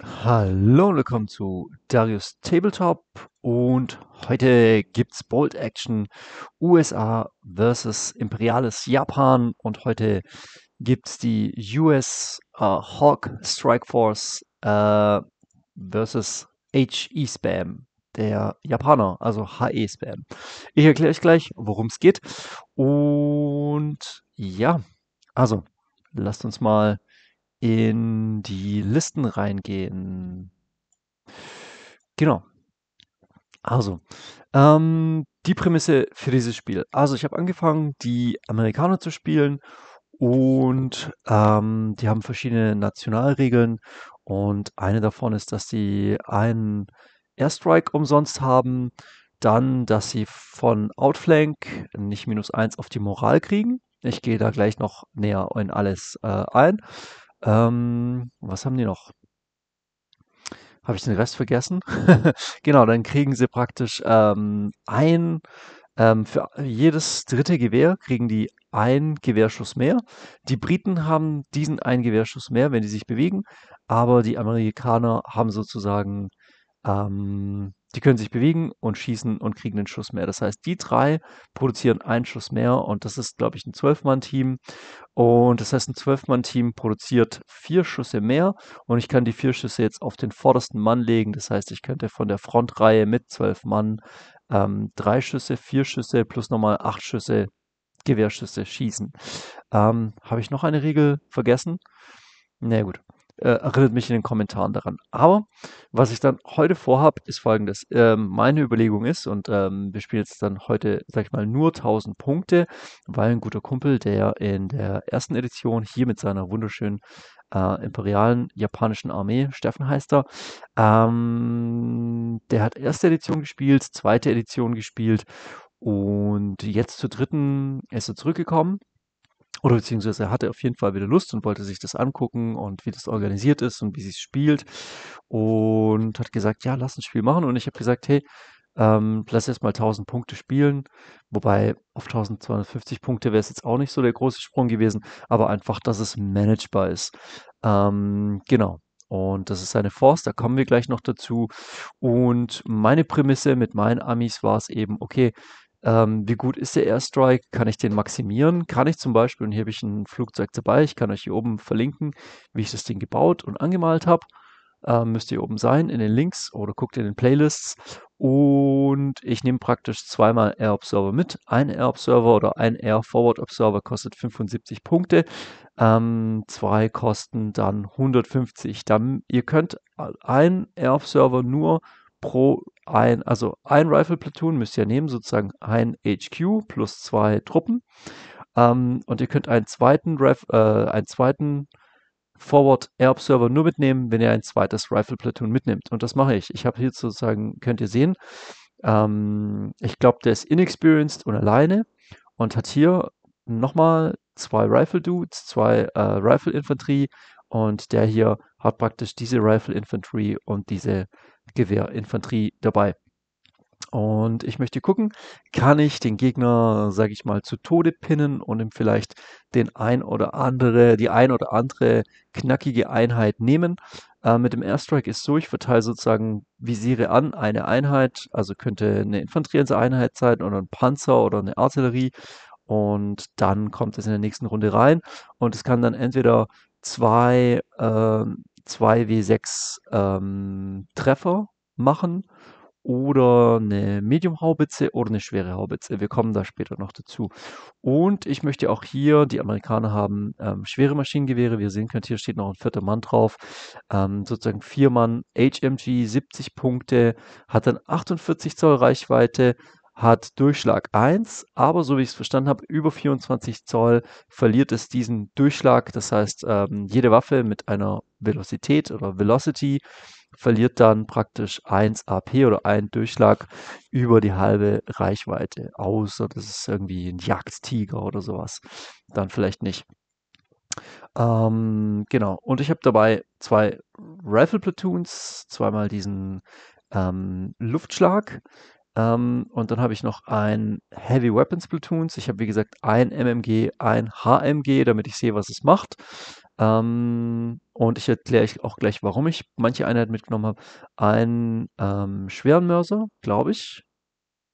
Hallo und willkommen zu Darius Tabletop und heute gibt's Bold Action USA versus Imperiales Japan und heute gibt's die US äh, Hawk Strike Force äh, versus HE Spam der Japaner, also HE Spam. Ich erkläre euch gleich, worum es geht und ja, also lasst uns mal in die Listen reingehen. Genau. Also, ähm, die Prämisse für dieses Spiel. Also, ich habe angefangen, die Amerikaner zu spielen und ähm, die haben verschiedene Nationalregeln und eine davon ist, dass sie einen Airstrike umsonst haben, dann, dass sie von Outflank nicht minus eins auf die Moral kriegen. Ich gehe da gleich noch näher in alles äh, ein. Ähm, was haben die noch? Habe ich den Rest vergessen? genau, dann kriegen sie praktisch ähm, ein, ähm, für jedes dritte Gewehr kriegen die ein Gewehrschuss mehr. Die Briten haben diesen einen Gewehrschuss mehr, wenn die sich bewegen, aber die Amerikaner haben sozusagen ähm, die können sich bewegen und schießen und kriegen einen Schuss mehr. Das heißt, die drei produzieren einen Schuss mehr und das ist, glaube ich, ein Zwölf-Mann-Team. Und das heißt, ein Zwölf-Mann-Team produziert vier Schüsse mehr und ich kann die vier Schüsse jetzt auf den vordersten Mann legen. Das heißt, ich könnte von der Frontreihe mit zwölf Mann ähm, drei Schüsse, vier Schüsse plus nochmal acht Schüsse, Gewehrschüsse schießen. Ähm, Habe ich noch eine Regel vergessen? Na nee, gut äh, erinnert mich in den Kommentaren daran. Aber was ich dann heute vorhabe, ist folgendes. Ähm, meine Überlegung ist, und ähm, wir spielen jetzt dann heute, sag ich mal, nur 1000 Punkte, weil ein guter Kumpel, der in der ersten Edition hier mit seiner wunderschönen äh, imperialen japanischen Armee, Steffen heißt er. Ähm, der hat erste Edition gespielt, zweite Edition gespielt und jetzt zur dritten ist er zurückgekommen oder beziehungsweise er hatte auf jeden Fall wieder Lust und wollte sich das angucken und wie das organisiert ist und wie sie es spielt. Und hat gesagt, ja, lass ein Spiel machen. Und ich habe gesagt, hey, ähm, lass jetzt mal 1000 Punkte spielen. Wobei auf 1250 Punkte wäre es jetzt auch nicht so der große Sprung gewesen, aber einfach, dass es managebar ist. Ähm, genau. Und das ist seine Force, da kommen wir gleich noch dazu. Und meine Prämisse mit meinen Amis war es eben, okay, ähm, wie gut ist der Airstrike, kann ich den maximieren, kann ich zum Beispiel, und hier habe ich ein Flugzeug dabei, ich kann euch hier oben verlinken, wie ich das Ding gebaut und angemalt habe, ähm, müsst ihr oben sein, in den Links oder guckt in den Playlists und ich nehme praktisch zweimal Air Observer mit, ein Air Observer oder ein Air Forward Observer kostet 75 Punkte, ähm, zwei kosten dann 150, dann, ihr könnt ein Air Observer nur pro ein, also ein Rifle Platoon müsst ihr nehmen, sozusagen ein HQ plus zwei Truppen. Ähm, und ihr könnt einen zweiten, Ref, äh, einen zweiten Forward Air Observer nur mitnehmen, wenn ihr ein zweites Rifle Platoon mitnimmt. Und das mache ich. Ich habe hier sozusagen, könnt ihr sehen, ähm, ich glaube, der ist inexperienced und alleine und hat hier nochmal zwei Rifle Dudes, zwei äh, Rifle Infanterie und der hier hat praktisch diese Rifle Infanterie und diese Gewehrinfanterie dabei. Und ich möchte gucken, kann ich den Gegner, sage ich mal, zu Tode pinnen und ihm vielleicht den ein oder andere, die ein oder andere knackige Einheit nehmen. Äh, mit dem Airstrike ist so, ich verteile sozusagen Visiere an, eine Einheit, also könnte eine Infanterieeinheit sein oder ein Panzer oder eine Artillerie. Und dann kommt es in der nächsten Runde rein und es kann dann entweder zwei ähm, 2W6 ähm, Treffer machen oder eine Medium-Haubitze oder eine schwere Haubitze. Wir kommen da später noch dazu. Und ich möchte auch hier, die Amerikaner haben ähm, schwere Maschinengewehre, wie ihr sehen könnt, hier steht noch ein vierter Mann drauf, ähm, sozusagen vier Mann, HMG 70 Punkte, hat dann 48 Zoll Reichweite, hat Durchschlag 1, aber so wie ich es verstanden habe, über 24 Zoll verliert es diesen Durchschlag. Das heißt, ähm, jede Waffe mit einer Velocität oder Velocity verliert dann praktisch 1 AP oder ein Durchschlag über die halbe Reichweite, außer das ist irgendwie ein Jagdtiger oder sowas. Dann vielleicht nicht. Ähm, genau, und ich habe dabei zwei Rifle Platoons, zweimal diesen ähm, Luftschlag. Ähm, und dann habe ich noch ein Heavy Weapons Platoons. Ich habe, wie gesagt, ein MMG, ein HMG, damit ich sehe, was es macht. Ähm, und ich erkläre euch auch gleich, warum ich manche Einheiten mitgenommen habe. Einen ähm, schweren Mörser, glaube ich.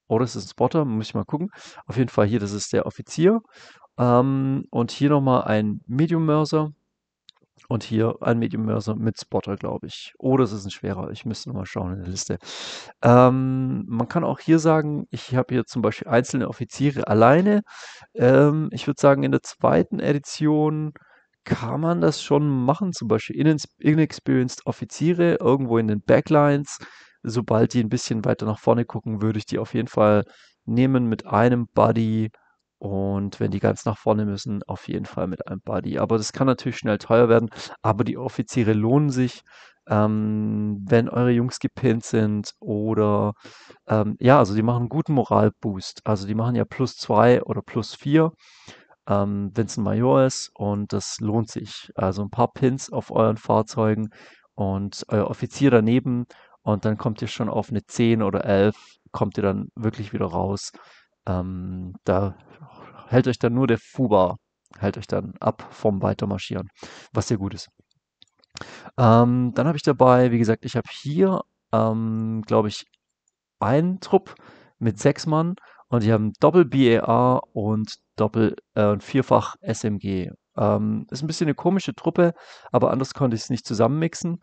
Oder oh, ist es ein Spotter? Muss ich mal gucken. Auf jeden Fall hier, das ist der Offizier. Ähm, und hier nochmal ein Medium Mörser. Und hier ein Medium Mörser mit Spotter, glaube ich. Oder oh, es ist ein schwerer. Ich müsste nochmal schauen in der Liste. Ähm, man kann auch hier sagen, ich habe hier zum Beispiel einzelne Offiziere alleine. Ähm, ich würde sagen, in der zweiten Edition kann man das schon machen, zum Beispiel inexperienced Offiziere irgendwo in den Backlines. Sobald die ein bisschen weiter nach vorne gucken, würde ich die auf jeden Fall nehmen mit einem Buddy. Und wenn die ganz nach vorne müssen, auf jeden Fall mit einem Buddy. Aber das kann natürlich schnell teuer werden. Aber die Offiziere lohnen sich, ähm, wenn eure Jungs gepinnt sind. Oder ähm, ja, also die machen einen guten Moralboost. Also die machen ja plus zwei oder plus vier ähm, Vincent ist und das lohnt sich. Also ein paar Pins auf euren Fahrzeugen und euer Offizier daneben und dann kommt ihr schon auf eine 10 oder 11, kommt ihr dann wirklich wieder raus. Ähm, da hält euch dann nur der Fuba, hält euch dann ab vom Weitermarschieren, was sehr gut ist. Ähm, dann habe ich dabei, wie gesagt, ich habe hier, ähm, glaube ich, einen Trupp mit sechs Mann und die haben Doppel BAR und Doppel äh, Vierfach SMG. Ähm, ist ein bisschen eine komische Truppe, aber anders konnte ich es nicht zusammenmixen.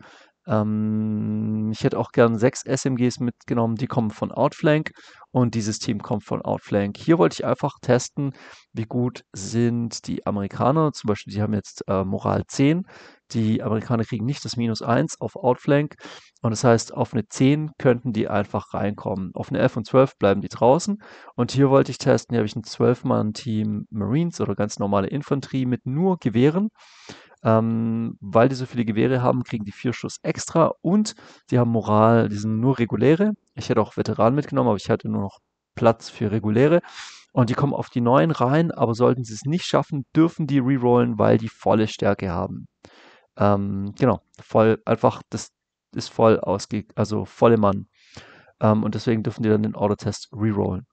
Ähm, ich hätte auch gern sechs SMGs mitgenommen, die kommen von Outflank und dieses Team kommt von Outflank. Hier wollte ich einfach testen, wie gut sind die Amerikaner. Zum Beispiel, die haben jetzt äh, Moral 10, die Amerikaner kriegen nicht das Minus 1 auf Outflank und das heißt, auf eine 10 könnten die einfach reinkommen. Auf eine 11 und 12 bleiben die draußen und hier wollte ich testen, hier habe ich ein 12-Mann-Team Marines oder ganz normale Infanterie mit nur Gewehren. Ähm, weil die so viele Gewehre haben, kriegen die 4 Schuss extra und die haben Moral, die sind nur reguläre. Ich hätte auch Veteranen mitgenommen, aber ich hatte nur noch Platz für reguläre. Und die kommen auf die neuen rein, aber sollten sie es nicht schaffen, dürfen die rerollen, weil die volle Stärke haben. Ähm, genau, voll, einfach, das ist voll ausge, also volle Mann. Ähm, und deswegen dürfen die dann den Autotest rerollen.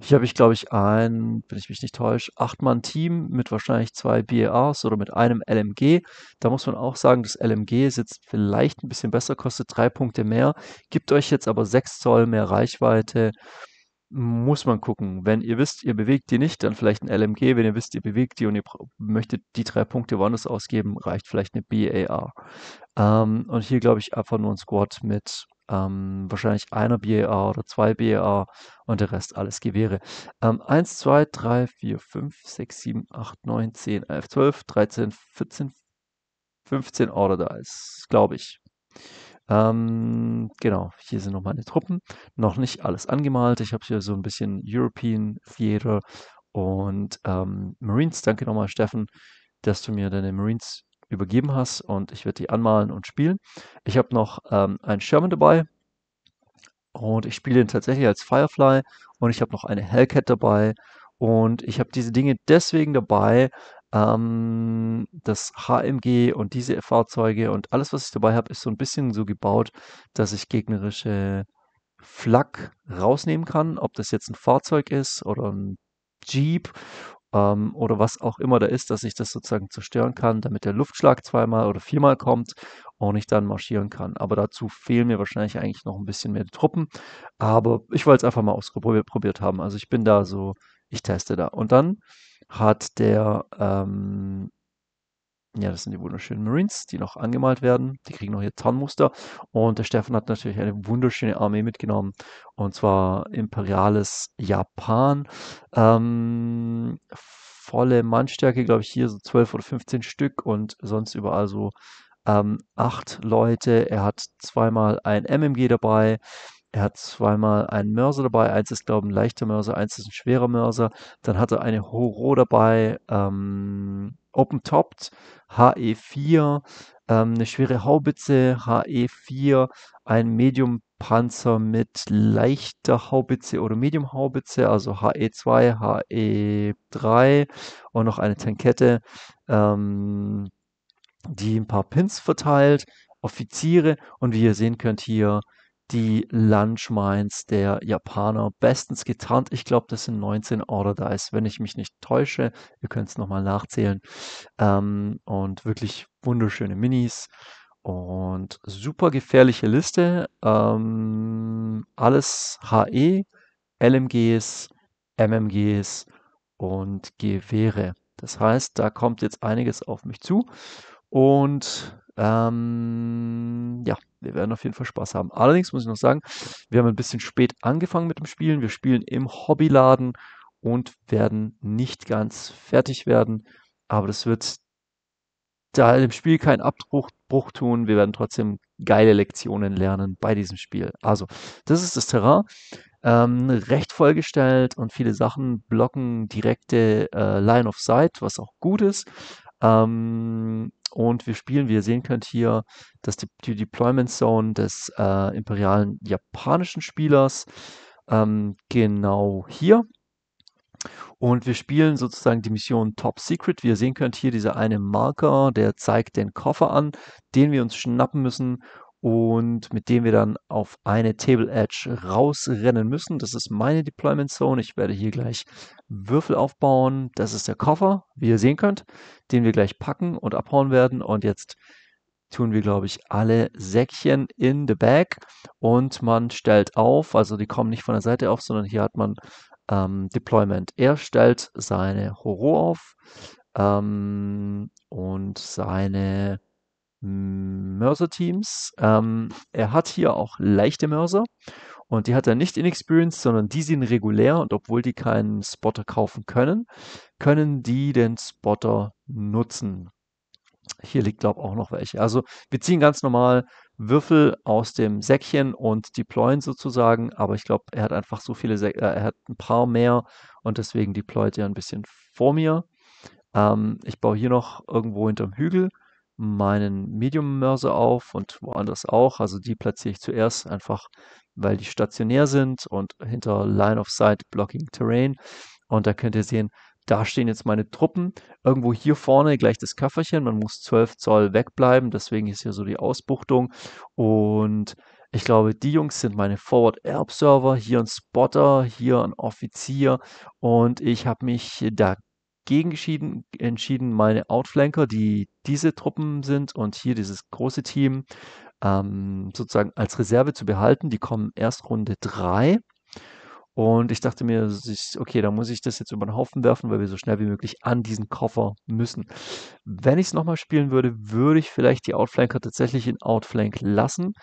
Hier habe ich, glaube ich, ein, wenn ich mich nicht täusche, Acht-Mann-Team mit wahrscheinlich zwei BARs oder mit einem LMG. Da muss man auch sagen, das LMG sitzt vielleicht ein bisschen besser, kostet drei Punkte mehr, gibt euch jetzt aber sechs Zoll mehr Reichweite muss man gucken. Wenn ihr wisst, ihr bewegt die nicht, dann vielleicht ein LMG. Wenn ihr wisst, ihr bewegt die und ihr möchtet die drei Punkte woanders ausgeben, reicht vielleicht eine BAR. Ähm, und hier glaube ich einfach nur ein Squad mit ähm, wahrscheinlich einer BAR oder zwei BAR und der Rest alles Gewehre. Ähm, 1, 2, 3, 4, 5, 6, 7, 8, 9, 10, 11, 12, 13, 14, 15 Order Dice, glaube ich. Ähm, genau, hier sind noch meine Truppen. Noch nicht alles angemalt. Ich habe hier so ein bisschen European Theater und ähm, Marines. Danke nochmal, Steffen, dass du mir deine Marines übergeben hast und ich werde die anmalen und spielen. Ich habe noch ähm, einen Sherman dabei und ich spiele ihn tatsächlich als Firefly und ich habe noch eine Hellcat dabei und ich habe diese Dinge deswegen dabei, ähm, das HMG und diese Fahrzeuge und alles, was ich dabei habe, ist so ein bisschen so gebaut, dass ich gegnerische Flak rausnehmen kann, ob das jetzt ein Fahrzeug ist oder ein Jeep ähm, oder was auch immer da ist, dass ich das sozusagen zerstören kann, damit der Luftschlag zweimal oder viermal kommt und ich dann marschieren kann. Aber dazu fehlen mir wahrscheinlich eigentlich noch ein bisschen mehr die Truppen. Aber ich wollte es einfach mal ausprobiert haben. Also ich bin da so, ich teste da. Und dann hat der, ähm, ja, das sind die wunderschönen Marines, die noch angemalt werden. Die kriegen noch ihr Tarnmuster. Und der Stefan hat natürlich eine wunderschöne Armee mitgenommen. Und zwar imperiales Japan. Ähm, volle Mannstärke, glaube ich, hier so 12 oder 15 Stück und sonst überall so ähm, acht Leute. Er hat zweimal ein MMG dabei, er hat zweimal einen Mörser dabei. Eins ist, glaube ich, ein leichter Mörser, eins ist ein schwerer Mörser. Dann hat er eine Horo dabei, ähm, Open Topped, HE4, ähm, eine schwere Haubitze, HE4, ein Medium Panzer mit leichter Haubitze oder Medium Haubitze, also HE2, HE3 und noch eine Tankette, ähm, die ein paar Pins verteilt, Offiziere und wie ihr sehen könnt hier die Lunch Mines der Japaner bestens getarnt. Ich glaube, das sind 19 Order Dice, wenn ich mich nicht täusche. Ihr könnt es nochmal nachzählen. Ähm, und wirklich wunderschöne Minis. Und super gefährliche Liste. Ähm, alles HE, LMGs, MMGs und Gewehre. Das heißt, da kommt jetzt einiges auf mich zu. Und ähm, wir werden auf jeden Fall Spaß haben. Allerdings muss ich noch sagen, wir haben ein bisschen spät angefangen mit dem Spielen. Wir spielen im Hobbyladen und werden nicht ganz fertig werden. Aber das wird da im Spiel keinen Abbruch tun. Wir werden trotzdem geile Lektionen lernen bei diesem Spiel. Also, das ist das Terrain. Ähm, recht vollgestellt und viele Sachen blocken direkte äh, Line of Sight, was auch gut ist. Ähm, und wir spielen, wie ihr sehen könnt hier, das die, die Deployment Zone des äh, imperialen japanischen Spielers. Ähm, genau hier. Und wir spielen sozusagen die Mission Top Secret. Wie ihr sehen könnt, hier dieser eine Marker, der zeigt den Koffer an, den wir uns schnappen müssen, und mit dem wir dann auf eine Table Edge rausrennen müssen. Das ist meine Deployment Zone. Ich werde hier gleich Würfel aufbauen. Das ist der Koffer, wie ihr sehen könnt, den wir gleich packen und abhauen werden. Und jetzt tun wir, glaube ich, alle Säckchen in the bag und man stellt auf. Also die kommen nicht von der Seite auf, sondern hier hat man ähm, Deployment. Er stellt seine Horo auf ähm, und seine Mörser-Teams. Ähm, er hat hier auch leichte Mörser und die hat er nicht in Experience, sondern die sind regulär und obwohl die keinen Spotter kaufen können, können die den Spotter nutzen. Hier liegt, glaube ich, auch noch welche. Also wir ziehen ganz normal Würfel aus dem Säckchen und deployen sozusagen, aber ich glaube, er hat einfach so viele, Sä äh, er hat ein paar mehr und deswegen deployt er ein bisschen vor mir. Ähm, ich baue hier noch irgendwo hinterm Hügel meinen Medium-Mörser auf und woanders auch. Also die platziere ich zuerst einfach, weil die stationär sind und hinter Line of Sight Blocking Terrain. Und da könnt ihr sehen, da stehen jetzt meine Truppen. Irgendwo hier vorne gleich das Köfferchen. Man muss 12 Zoll wegbleiben, deswegen ist hier so die Ausbuchtung. Und ich glaube, die Jungs sind meine Forward Air Observer. Hier ein Spotter, hier ein Offizier. Und ich habe mich da gegen entschieden, meine Outflanker, die diese Truppen sind und hier dieses große Team ähm, sozusagen als Reserve zu behalten. Die kommen erst Runde 3. Und ich dachte mir, okay, da muss ich das jetzt über den Haufen werfen, weil wir so schnell wie möglich an diesen Koffer müssen. Wenn ich es nochmal spielen würde, würde ich vielleicht die Outflanker tatsächlich in Outflank lassen.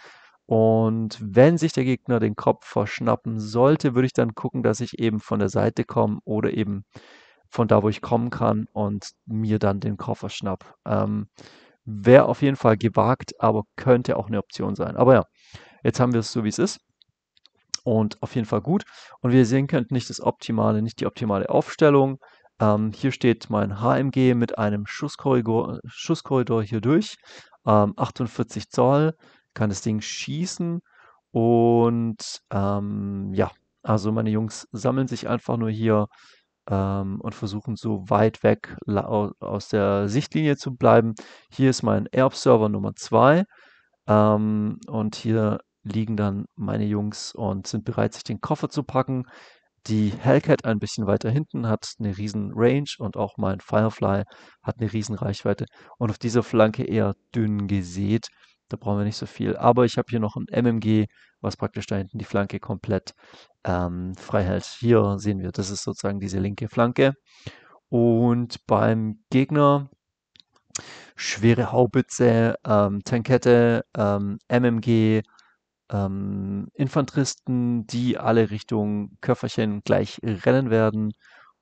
Und wenn sich der Gegner den Kopf verschnappen sollte, würde ich dann gucken, dass ich eben von der Seite komme oder eben von da, wo ich kommen kann und mir dann den Koffer schnapp. Ähm, Wäre auf jeden Fall gewagt, aber könnte auch eine Option sein. Aber ja, jetzt haben wir es so, wie es ist. Und auf jeden Fall gut. Und wie ihr sehen könnt, nicht das optimale, nicht die optimale Aufstellung. Ähm, hier steht mein HMG mit einem Schusskorridor, Schusskorridor hier durch. Ähm, 48 Zoll, kann das Ding schießen. Und ähm, ja, also meine Jungs sammeln sich einfach nur hier ähm, und versuchen so weit weg aus der Sichtlinie zu bleiben. Hier ist mein Erb-Server Nummer 2 ähm, und hier liegen dann meine Jungs und sind bereit, sich den Koffer zu packen. Die Hellcat ein bisschen weiter hinten hat eine riesen Range und auch mein Firefly hat eine riesen Reichweite und auf dieser Flanke eher dünn gesät. Da brauchen wir nicht so viel. Aber ich habe hier noch ein MMG, was praktisch da hinten die Flanke komplett ähm, frei hält. Hier sehen wir, das ist sozusagen diese linke Flanke. Und beim Gegner schwere Haubitze, ähm, Tankette, ähm, MMG, ähm, Infanteristen, die alle Richtung Köfferchen gleich rennen werden.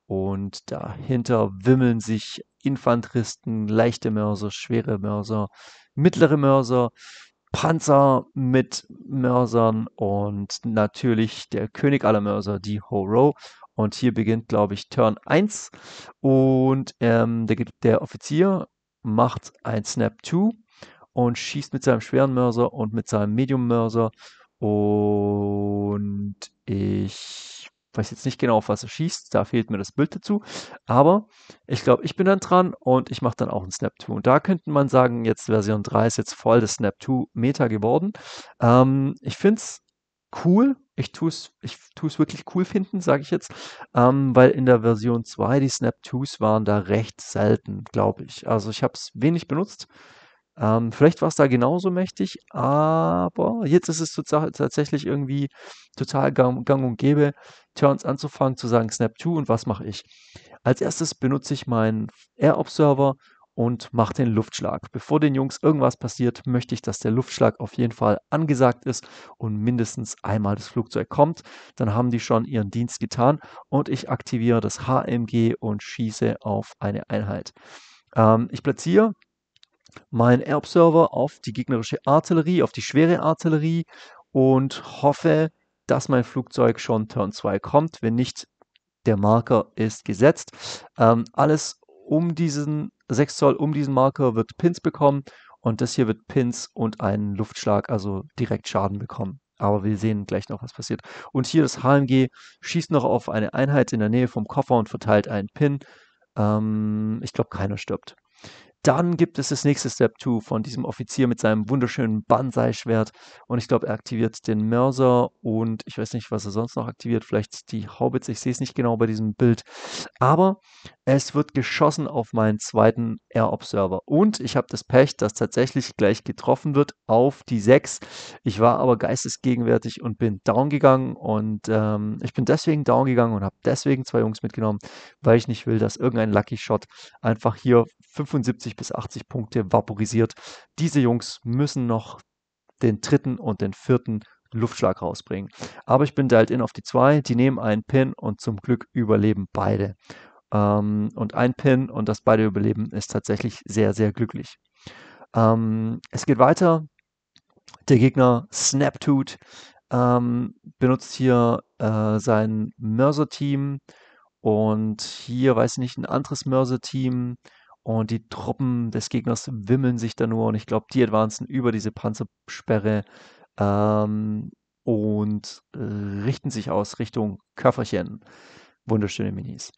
Und dahinter wimmeln sich Infanteristen, leichte Mörser, schwere Mörser, mittlere Mörser, Panzer mit Mörsern und natürlich der König aller Mörser, die Horo. Und hier beginnt, glaube ich, Turn 1. Und ähm, der, der Offizier macht ein Snap 2 und schießt mit seinem schweren Mörser und mit seinem Medium Mörser. Und ich weiß jetzt nicht genau, auf was er schießt, da fehlt mir das Bild dazu. Aber ich glaube, ich bin dann dran und ich mache dann auch ein Snap 2. Und da könnte man sagen, jetzt Version 3 ist jetzt voll das Snap 2 Meta geworden. Ähm, ich finde es cool. Ich tue es ich tue's wirklich cool finden, sage ich jetzt, ähm, weil in der Version 2 die Snap 2s waren da recht selten, glaube ich. Also ich habe es wenig benutzt. Ähm, vielleicht war es da genauso mächtig, aber jetzt ist es tatsächlich irgendwie total gang, gang und gäbe, Turns anzufangen, zu sagen Snap 2 und was mache ich. Als erstes benutze ich meinen Air Observer und mache den Luftschlag. Bevor den Jungs irgendwas passiert, möchte ich, dass der Luftschlag auf jeden Fall angesagt ist und mindestens einmal das Flugzeug kommt. Dann haben die schon ihren Dienst getan und ich aktiviere das HMG und schieße auf eine Einheit. Ähm, ich platziere meinen Erbserver auf die gegnerische Artillerie, auf die schwere Artillerie und hoffe, dass mein Flugzeug schon Turn 2 kommt. Wenn nicht, der Marker ist gesetzt. Ähm, alles um diesen 6 Zoll, um diesen Marker wird Pins bekommen und das hier wird Pins und einen Luftschlag, also direkt Schaden bekommen. Aber wir sehen gleich noch, was passiert. Und hier das HMG schießt noch auf eine Einheit in der Nähe vom Koffer und verteilt einen Pin. Ähm, ich glaube, keiner stirbt. Dann gibt es das nächste Step 2 von diesem Offizier mit seinem wunderschönen Banzai-Schwert. Und ich glaube, er aktiviert den Mörser und ich weiß nicht, was er sonst noch aktiviert. Vielleicht die Haubitze, ich sehe es nicht genau bei diesem Bild. Aber es wird geschossen auf meinen zweiten Air Observer. Und ich habe das Pech, dass tatsächlich gleich getroffen wird auf die 6. Ich war aber geistesgegenwärtig und bin down gegangen. Und ähm, ich bin deswegen down gegangen und habe deswegen zwei Jungs mitgenommen, weil ich nicht will, dass irgendein Lucky Shot einfach hier 75 bis 80 Punkte vaporisiert. Diese Jungs müssen noch den dritten und den vierten Luftschlag rausbringen. Aber ich bin da halt in auf die zwei, die nehmen einen Pin und zum Glück überleben beide ähm, und ein Pin und das beide überleben, ist tatsächlich sehr, sehr glücklich. Ähm, es geht weiter. Der Gegner Snaptoot ähm, benutzt hier äh, sein Mörser-Team und hier, weiß ich nicht, ein anderes Mörser-Team und die Truppen des Gegners wimmeln sich da nur und ich glaube, die advancen über diese Panzersperre ähm, und äh, richten sich aus Richtung Köfferchen. Wunderschöne Minis.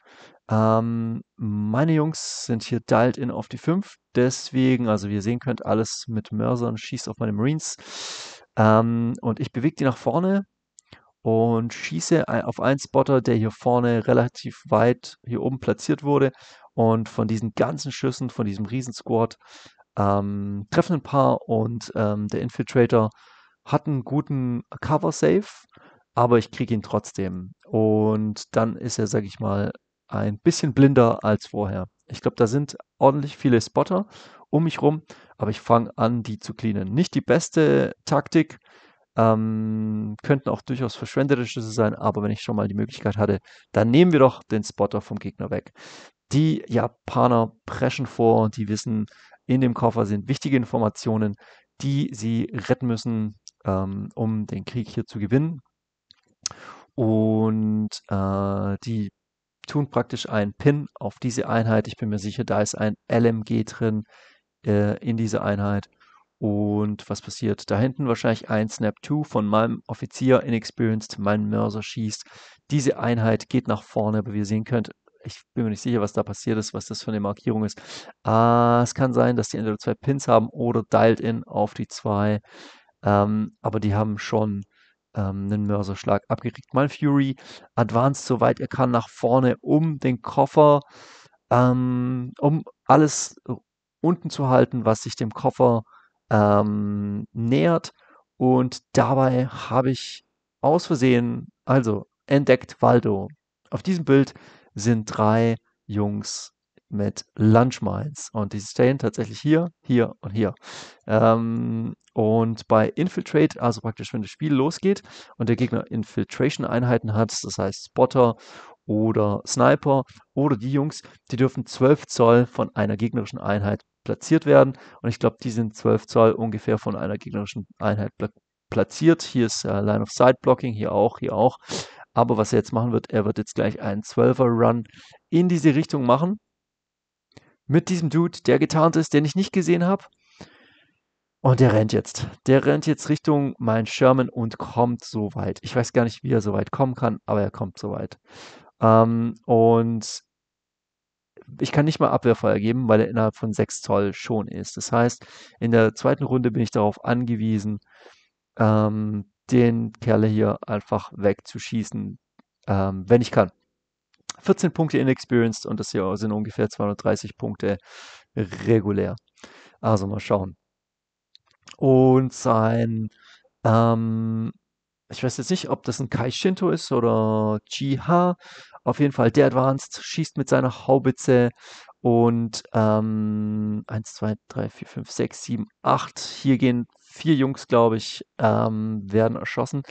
Ähm, meine Jungs sind hier dialed in auf die 5, deswegen, also wie ihr sehen könnt, alles mit Mörsern schießt auf meine Marines. Ähm, und ich bewege die nach vorne und schieße auf einen Spotter, der hier vorne relativ weit hier oben platziert wurde. Und von diesen ganzen Schüssen, von diesem Riesensquad, ähm, treffen ein paar und ähm, der Infiltrator hat einen guten Cover-Save, aber ich kriege ihn trotzdem. Und dann ist er, sag ich mal, ein bisschen blinder als vorher. Ich glaube, da sind ordentlich viele Spotter um mich rum, aber ich fange an, die zu cleanen. Nicht die beste Taktik, ähm, könnten auch durchaus verschwendete verschwenderische sein, aber wenn ich schon mal die Möglichkeit hatte, dann nehmen wir doch den Spotter vom Gegner weg. Die Japaner preschen vor, die wissen, in dem Koffer sind wichtige Informationen, die sie retten müssen, ähm, um den Krieg hier zu gewinnen. Und äh, die tun praktisch einen Pin auf diese Einheit. Ich bin mir sicher, da ist ein LMG drin äh, in dieser Einheit. Und was passiert? Da hinten wahrscheinlich ein Snap 2 von meinem Offizier Inexperienced, mein Mörser schießt. Diese Einheit geht nach vorne, aber wie ihr sehen könnt, ich bin mir nicht sicher, was da passiert ist, was das für eine Markierung ist. Ah, es kann sein, dass die entweder zwei Pins haben oder dialed in auf die zwei. Ähm, aber die haben schon ähm, einen Mörserschlag also abgekriegt. Mal Fury advanced so weit er kann nach vorne, um den Koffer, ähm, um alles äh, unten zu halten, was sich dem Koffer ähm, nähert. Und dabei habe ich aus Versehen, also entdeckt Waldo. Auf diesem Bild sind drei Jungs mit Lunch Mines und die stehen tatsächlich hier, hier und hier. Ähm, und bei Infiltrate, also praktisch wenn das Spiel losgeht und der Gegner Infiltration-Einheiten hat, das heißt Spotter oder Sniper oder die Jungs, die dürfen 12 Zoll von einer gegnerischen Einheit platziert werden. Und ich glaube, die sind 12 Zoll ungefähr von einer gegnerischen Einheit platziert. Hier ist äh, Line of Sight Blocking, hier auch, hier auch. Aber was er jetzt machen wird, er wird jetzt gleich einen 12er Run in diese Richtung machen mit diesem Dude, der getarnt ist, den ich nicht gesehen habe. Und der rennt jetzt. Der rennt jetzt Richtung mein Sherman und kommt so weit. Ich weiß gar nicht, wie er so weit kommen kann, aber er kommt so weit. Ähm, und ich kann nicht mal Abwehrfeuer geben, weil er innerhalb von 6 Zoll schon ist. Das heißt, in der zweiten Runde bin ich darauf angewiesen, ähm, den Kerl hier einfach wegzuschießen, ähm, wenn ich kann. 14 Punkte inexperienced und das hier sind ungefähr 230 Punkte regulär. Also mal schauen. Und sein, ähm, ich weiß jetzt nicht, ob das ein Kai Shinto ist oder Jiha. Auf jeden Fall, der Advanced schießt mit seiner Haubitze und ähm, 1, 2, 3, 4, 5, 6, 7, 8. Hier gehen vier Jungs, glaube ich, ähm, werden erschossen.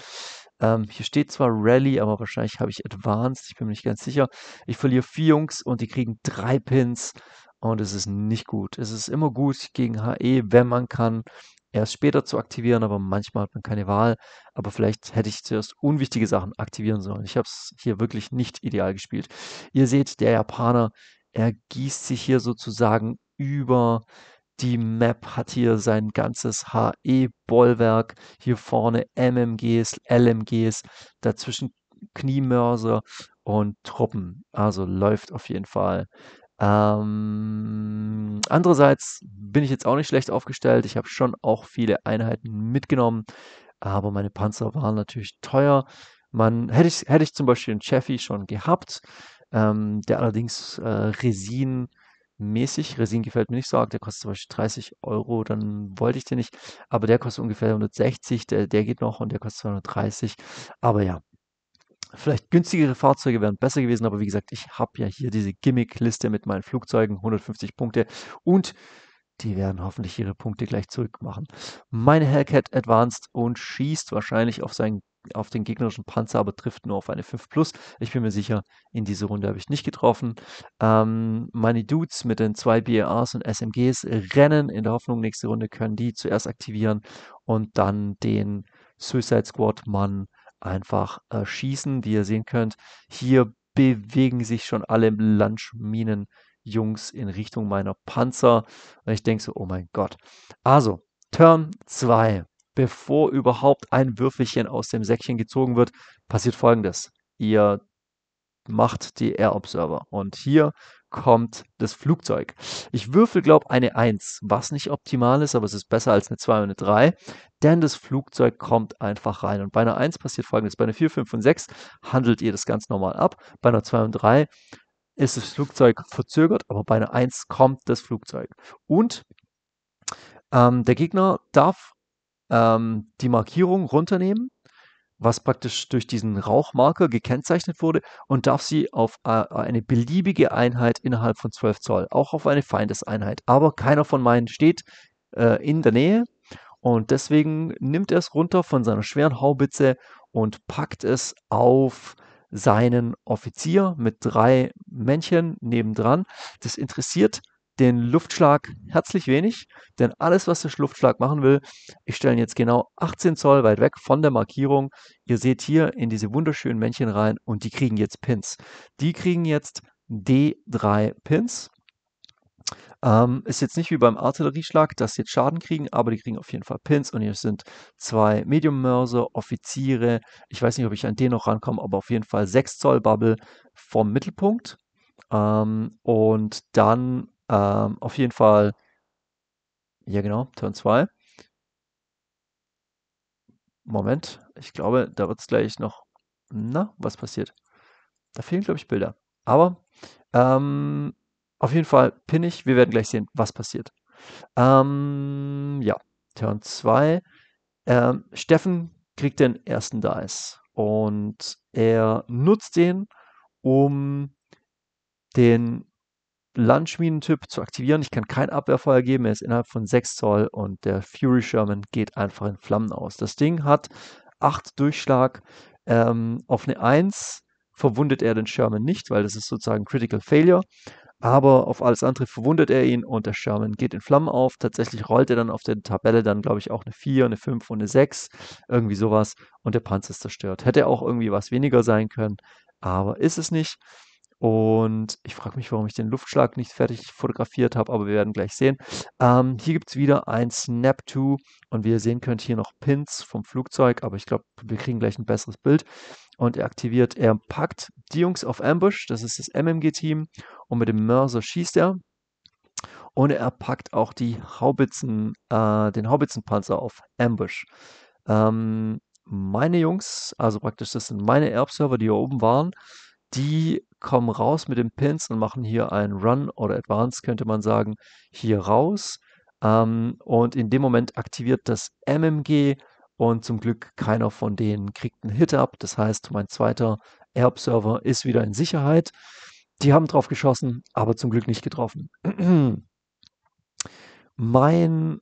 Ähm, hier steht zwar Rally, aber wahrscheinlich habe ich Advanced. Ich bin mir nicht ganz sicher. Ich verliere vier Jungs und die kriegen drei Pins. Und es ist nicht gut. Es ist immer gut gegen HE, wenn man kann. Erst später zu aktivieren, aber manchmal hat man keine Wahl. Aber vielleicht hätte ich zuerst unwichtige Sachen aktivieren sollen. Ich habe es hier wirklich nicht ideal gespielt. Ihr seht, der Japaner ergießt sich hier sozusagen über die Map hat hier sein ganzes HE-Bollwerk. Hier vorne MMGs, LMGs, dazwischen Kniemörser und Truppen. Also läuft auf jeden Fall. Ähm, andererseits bin ich jetzt auch nicht schlecht aufgestellt. Ich habe schon auch viele Einheiten mitgenommen, aber meine Panzer waren natürlich teuer. Man hätte ich, hätte ich zum Beispiel einen Cheffy schon gehabt, ähm, der allerdings äh, Resin mäßig. Resin gefällt mir nicht so arg, der kostet zum Beispiel 30 Euro, dann wollte ich den nicht. Aber der kostet ungefähr 160, der, der geht noch und der kostet 230. Aber ja, Vielleicht günstigere Fahrzeuge wären besser gewesen, aber wie gesagt, ich habe ja hier diese Gimmick-Liste mit meinen Flugzeugen, 150 Punkte und die werden hoffentlich ihre Punkte gleich zurückmachen. Meine Hellcat advanced und schießt wahrscheinlich auf seinen auf den gegnerischen Panzer, aber trifft nur auf eine 5 Plus. Ich bin mir sicher, in diese Runde habe ich nicht getroffen. Ähm, meine Dudes mit den zwei BARs und SMGs rennen in der Hoffnung, nächste Runde können die zuerst aktivieren und dann den Suicide Squad Mann einfach äh, schießen. Wie ihr sehen könnt, hier bewegen sich schon alle Lunchminen. Jungs in Richtung meiner Panzer. Und ich denke so, oh mein Gott. Also, Turn 2 bevor überhaupt ein Würfelchen aus dem Säckchen gezogen wird, passiert folgendes. Ihr macht die Air Observer. Und hier kommt das Flugzeug. Ich würfel, glaube eine 1, was nicht optimal ist, aber es ist besser als eine 2 und eine 3, denn das Flugzeug kommt einfach rein. Und bei einer 1 passiert folgendes: Bei einer 4, 5 und 6 handelt ihr das ganz normal ab. Bei einer 2 und 3 ist das Flugzeug verzögert, aber bei einer 1 kommt das Flugzeug. Und ähm, der Gegner darf ähm, die Markierung runternehmen, was praktisch durch diesen Rauchmarker gekennzeichnet wurde und darf sie auf äh, eine beliebige Einheit innerhalb von 12 Zoll, auch auf eine Feindeseinheit. Aber keiner von meinen steht äh, in der Nähe und deswegen nimmt er es runter von seiner schweren Haubitze und packt es auf seinen Offizier mit drei Männchen nebendran. Das interessiert den Luftschlag herzlich wenig, denn alles, was der Luftschlag machen will, ich stelle ihn jetzt genau 18 Zoll weit weg von der Markierung. Ihr seht hier in diese wunderschönen Männchen rein und die kriegen jetzt Pins. Die kriegen jetzt D3 Pins. Ähm, ist jetzt nicht wie beim Artillerieschlag, dass sie jetzt Schaden kriegen, aber die kriegen auf jeden Fall Pins und hier sind zwei Medium-Mörser, Offiziere. Ich weiß nicht, ob ich an den noch rankomme, aber auf jeden Fall 6 Zoll Bubble vom Mittelpunkt. Ähm, und dann ähm, auf jeden Fall, ja genau, Turn 2. Moment, ich glaube, da wird es gleich noch, na, was passiert? Da fehlen, glaube ich, Bilder. Aber ähm, auf jeden Fall ich, Wir werden gleich sehen, was passiert. Ähm, ja, Turn 2. Ähm, Steffen kriegt den ersten Dice und er nutzt den, um den Landschminentyp zu aktivieren. Ich kann kein Abwehrfeuer geben, er ist innerhalb von 6 Zoll und der Fury Sherman geht einfach in Flammen aus. Das Ding hat 8 Durchschlag. Ähm, auf eine 1 verwundet er den Sherman nicht, weil das ist sozusagen Critical Failure. Aber auf alles andere verwundet er ihn und der Sherman geht in Flammen auf. Tatsächlich rollt er dann auf der Tabelle dann, glaube ich, auch eine 4, eine 5 und eine 6, irgendwie sowas. Und der Panzer ist zerstört. Hätte auch irgendwie was weniger sein können, aber ist es nicht. Und ich frage mich, warum ich den Luftschlag nicht fertig fotografiert habe, aber wir werden gleich sehen. Ähm, hier gibt es wieder ein Snap to und wie ihr sehen könnt, hier noch Pins vom Flugzeug, aber ich glaube, wir kriegen gleich ein besseres Bild. Und er aktiviert, er packt die Jungs auf Ambush, das ist das MMG-Team, und mit dem Mörser schießt er. Und er packt auch die Haubitzen, äh, den Haubitzenpanzer auf Ambush. Ähm, meine Jungs, also praktisch das sind meine Erbserver, die hier oben waren, die kommen raus mit den Pins und machen hier einen Run oder Advance, könnte man sagen, hier raus. Ähm, und in dem Moment aktiviert das MMG und zum Glück keiner von denen kriegt einen Hit ab. Das heißt, mein zweiter Erb-Server ist wieder in Sicherheit. Die haben drauf geschossen, aber zum Glück nicht getroffen. mein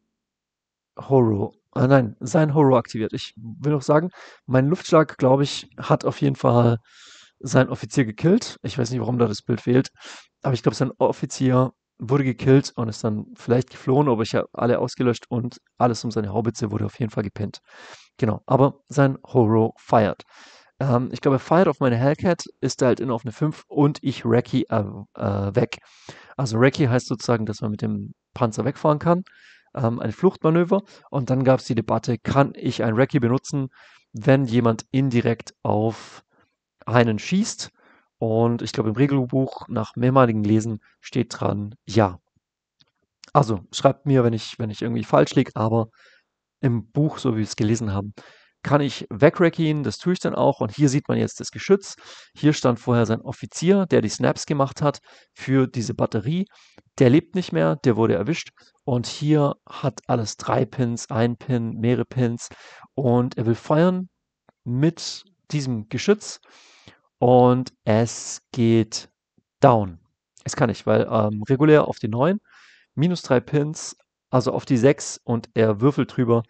Horror, äh nein, sein Horror aktiviert. Ich will noch sagen, mein Luftschlag, glaube ich, hat auf jeden Fall sein Offizier gekillt. Ich weiß nicht, warum da das Bild fehlt, aber ich glaube, sein Offizier wurde gekillt und ist dann vielleicht geflohen, aber ich habe alle ausgelöscht und alles um seine Haubitze wurde auf jeden Fall gepinnt. Genau, aber sein Horo feiert. Ähm, ich glaube, er Fired auf meine Hellcat ist halt in auf eine 5 und ich Recky äh, äh, weg. Also Recky heißt sozusagen, dass man mit dem Panzer wegfahren kann. Ähm, ein Fluchtmanöver. Und dann gab es die Debatte, kann ich ein Recky benutzen, wenn jemand indirekt auf einen schießt. Und ich glaube, im Regelbuch nach mehrmaligem Lesen steht dran, ja. Also schreibt mir, wenn ich, wenn ich irgendwie falsch liege, aber im Buch, so wie wir es gelesen haben, kann ich wegrecken, das tue ich dann auch. Und hier sieht man jetzt das Geschütz. Hier stand vorher sein Offizier, der die Snaps gemacht hat für diese Batterie. Der lebt nicht mehr, der wurde erwischt. Und hier hat alles drei Pins, ein Pin, mehrere Pins. Und er will feuern mit diesem Geschütz und es geht down. Es kann nicht, weil ähm, regulär auf die 9, minus 3 Pins, also auf die 6 und er würfelt drüber.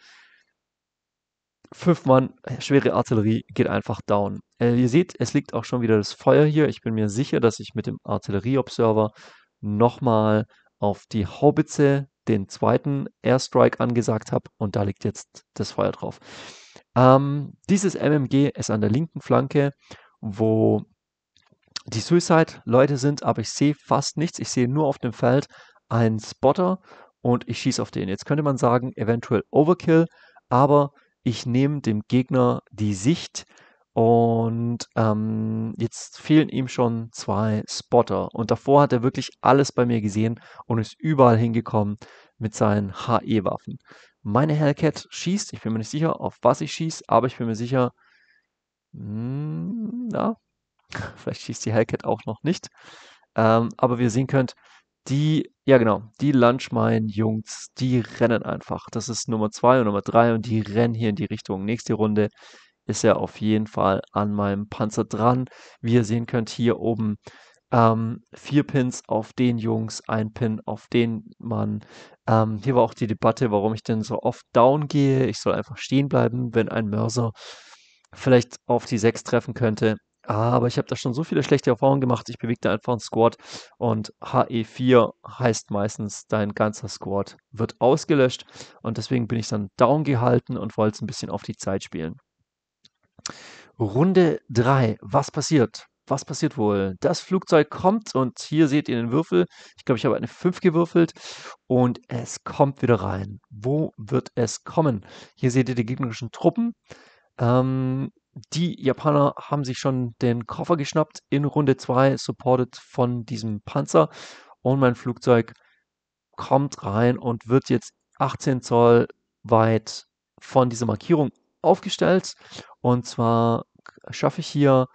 5 Mann, äh, schwere Artillerie geht einfach down. Äh, ihr seht, es liegt auch schon wieder das Feuer hier. Ich bin mir sicher, dass ich mit dem Artillerie-Observer nochmal auf die Haubitze den zweiten Airstrike angesagt habe und da liegt jetzt das Feuer drauf. Ähm, dieses MMG ist an der linken Flanke wo die Suicide-Leute sind, aber ich sehe fast nichts. Ich sehe nur auf dem Feld einen Spotter und ich schieße auf den. Jetzt könnte man sagen, eventuell Overkill, aber ich nehme dem Gegner die Sicht und ähm, jetzt fehlen ihm schon zwei Spotter. Und davor hat er wirklich alles bei mir gesehen und ist überall hingekommen mit seinen HE-Waffen. Meine Hellcat schießt, ich bin mir nicht sicher, auf was ich schieße, aber ich bin mir sicher, na, hm, vielleicht schießt die Hellcat auch noch nicht. Ähm, aber wie ihr sehen könnt, die, ja genau, die Lunchmine-Jungs, die rennen einfach. Das ist Nummer 2 und Nummer 3 und die rennen hier in die Richtung. Nächste Runde ist er auf jeden Fall an meinem Panzer dran. Wie ihr sehen könnt, hier oben ähm, vier Pins auf den Jungs, ein Pin auf den Mann. Ähm, hier war auch die Debatte, warum ich denn so oft down gehe. Ich soll einfach stehen bleiben, wenn ein Mörser vielleicht auf die 6 treffen könnte. Aber ich habe da schon so viele schlechte Erfahrungen gemacht. Ich bewege da einfach einen Squad und HE4 heißt meistens, dein ganzer Squad wird ausgelöscht. Und deswegen bin ich dann down gehalten und wollte es ein bisschen auf die Zeit spielen. Runde 3. Was passiert? Was passiert wohl? Das Flugzeug kommt und hier seht ihr den Würfel. Ich glaube, ich habe eine 5 gewürfelt und es kommt wieder rein. Wo wird es kommen? Hier seht ihr die gegnerischen Truppen. Ähm, die Japaner haben sich schon den Koffer geschnappt in Runde 2, supported von diesem Panzer. Und mein Flugzeug kommt rein und wird jetzt 18 Zoll weit von dieser Markierung aufgestellt. Und zwar schaffe ich hier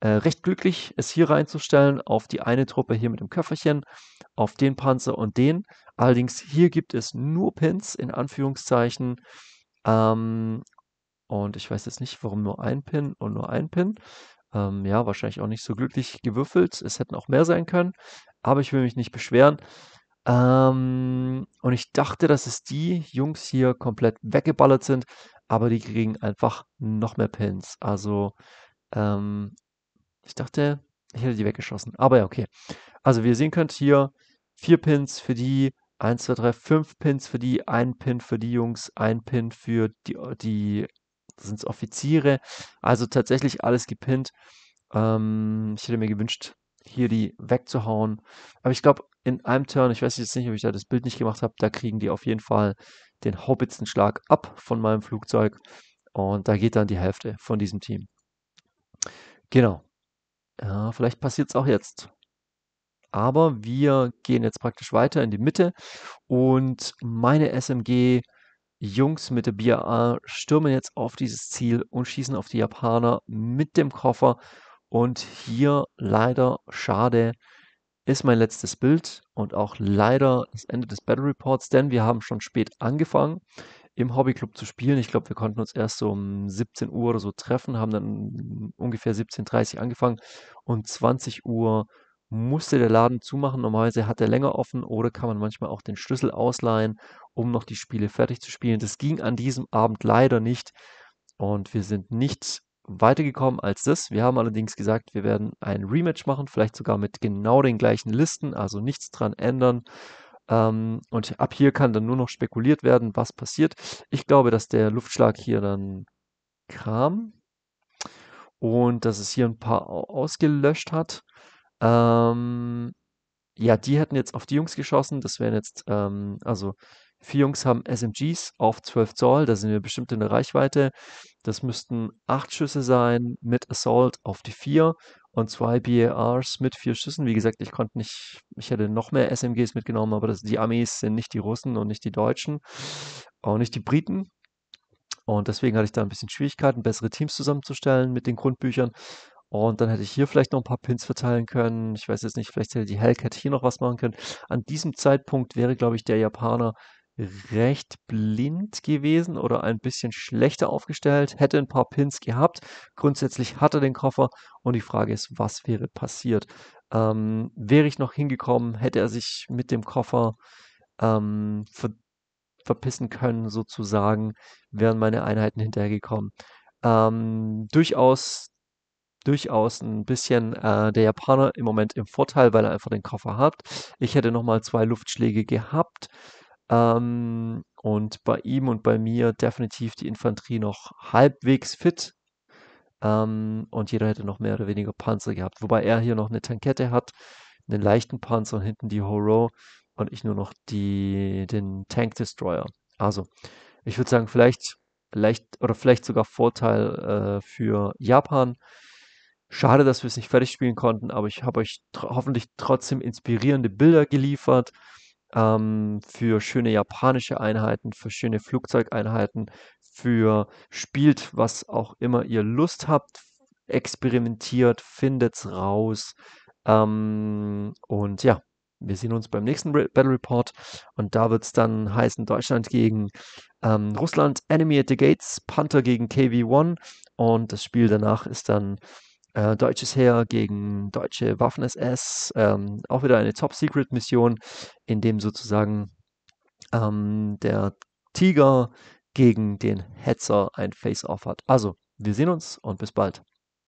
äh, recht glücklich, es hier reinzustellen auf die eine Truppe hier mit dem Köfferchen, auf den Panzer und den. Allerdings hier gibt es nur Pins in Anführungszeichen. Ähm, und ich weiß jetzt nicht, warum nur ein Pin und nur ein Pin. Ähm, ja, wahrscheinlich auch nicht so glücklich gewürfelt. Es hätten auch mehr sein können. Aber ich will mich nicht beschweren. Ähm, und ich dachte, dass es die Jungs hier komplett weggeballert sind. Aber die kriegen einfach noch mehr Pins. Also, ähm, ich dachte, ich hätte die weggeschossen. Aber ja, okay. Also, wie ihr sehen könnt, hier vier Pins für die, 1, 2, 3, 5 Pins für die, ein Pin für die Jungs, ein Pin für die, die sind es Offiziere, also tatsächlich alles gepinnt. Ähm, ich hätte mir gewünscht, hier die wegzuhauen. Aber ich glaube, in einem Turn, ich weiß jetzt nicht, ob ich da das Bild nicht gemacht habe, da kriegen die auf jeden Fall den Hobbitsenschlag ab von meinem Flugzeug. Und da geht dann die Hälfte von diesem Team. Genau. Ja, vielleicht passiert es auch jetzt. Aber wir gehen jetzt praktisch weiter in die Mitte und meine SMG Jungs mit der BAA stürmen jetzt auf dieses Ziel und schießen auf die Japaner mit dem Koffer. Und hier leider schade ist mein letztes Bild und auch leider das Ende des Battle Reports, denn wir haben schon spät angefangen im Hobbyclub zu spielen. Ich glaube, wir konnten uns erst so um 17 Uhr oder so treffen, haben dann ungefähr 17.30 Uhr angefangen und 20 Uhr musste der Laden zumachen. Normalerweise hat er länger offen oder kann man manchmal auch den Schlüssel ausleihen, um noch die Spiele fertig zu spielen. Das ging an diesem Abend leider nicht und wir sind nicht weitergekommen als das. Wir haben allerdings gesagt, wir werden ein Rematch machen, vielleicht sogar mit genau den gleichen Listen, also nichts dran ändern. Ähm, und ab hier kann dann nur noch spekuliert werden, was passiert. Ich glaube, dass der Luftschlag hier dann kam und dass es hier ein paar ausgelöscht hat. Ähm, ja, die hätten jetzt auf die Jungs geschossen. Das wären jetzt, ähm, also vier Jungs haben SMGs auf 12 Zoll. Da sind wir bestimmt in der Reichweite. Das müssten acht Schüsse sein mit Assault auf die vier und zwei BARs mit vier Schüssen. Wie gesagt, ich konnte nicht, ich hätte noch mehr SMGs mitgenommen, aber das, die Amis sind nicht die Russen und nicht die Deutschen, auch nicht die Briten. Und deswegen hatte ich da ein bisschen Schwierigkeiten, bessere Teams zusammenzustellen mit den Grundbüchern. Und dann hätte ich hier vielleicht noch ein paar Pins verteilen können. Ich weiß jetzt nicht, vielleicht hätte die Hellcat hier noch was machen können. An diesem Zeitpunkt wäre, glaube ich, der Japaner recht blind gewesen oder ein bisschen schlechter aufgestellt, hätte ein paar Pins gehabt. Grundsätzlich hat er den Koffer und die Frage ist, was wäre passiert? Ähm, wäre ich noch hingekommen, hätte er sich mit dem Koffer ähm, ver verpissen können, sozusagen, wären meine Einheiten hinterhergekommen. Ähm, durchaus durchaus ein bisschen äh, der Japaner im Moment im Vorteil, weil er einfach den Koffer hat. Ich hätte nochmal zwei Luftschläge gehabt. Ähm, und bei ihm und bei mir definitiv die Infanterie noch halbwegs fit. Ähm, und jeder hätte noch mehr oder weniger Panzer gehabt. Wobei er hier noch eine Tankette hat, einen leichten Panzer und hinten die Horo und ich nur noch die, den Tank Destroyer. Also, ich würde sagen, vielleicht, leicht oder vielleicht sogar Vorteil äh, für Japan. Schade, dass wir es nicht fertig spielen konnten, aber ich habe euch tr hoffentlich trotzdem inspirierende Bilder geliefert ähm, für schöne japanische Einheiten, für schöne Flugzeugeinheiten, für spielt, was auch immer ihr Lust habt, experimentiert, findet's raus. Ähm, und ja, wir sehen uns beim nächsten Battle Report und da wird es dann heißen Deutschland gegen ähm, Russland, Enemy at the Gates, Panther gegen KV-1 und das Spiel danach ist dann äh, deutsches Heer gegen deutsche Waffen-SS. Ähm, auch wieder eine Top-Secret-Mission, in dem sozusagen ähm, der Tiger gegen den Hetzer ein Face-Off hat. Also, wir sehen uns und bis bald.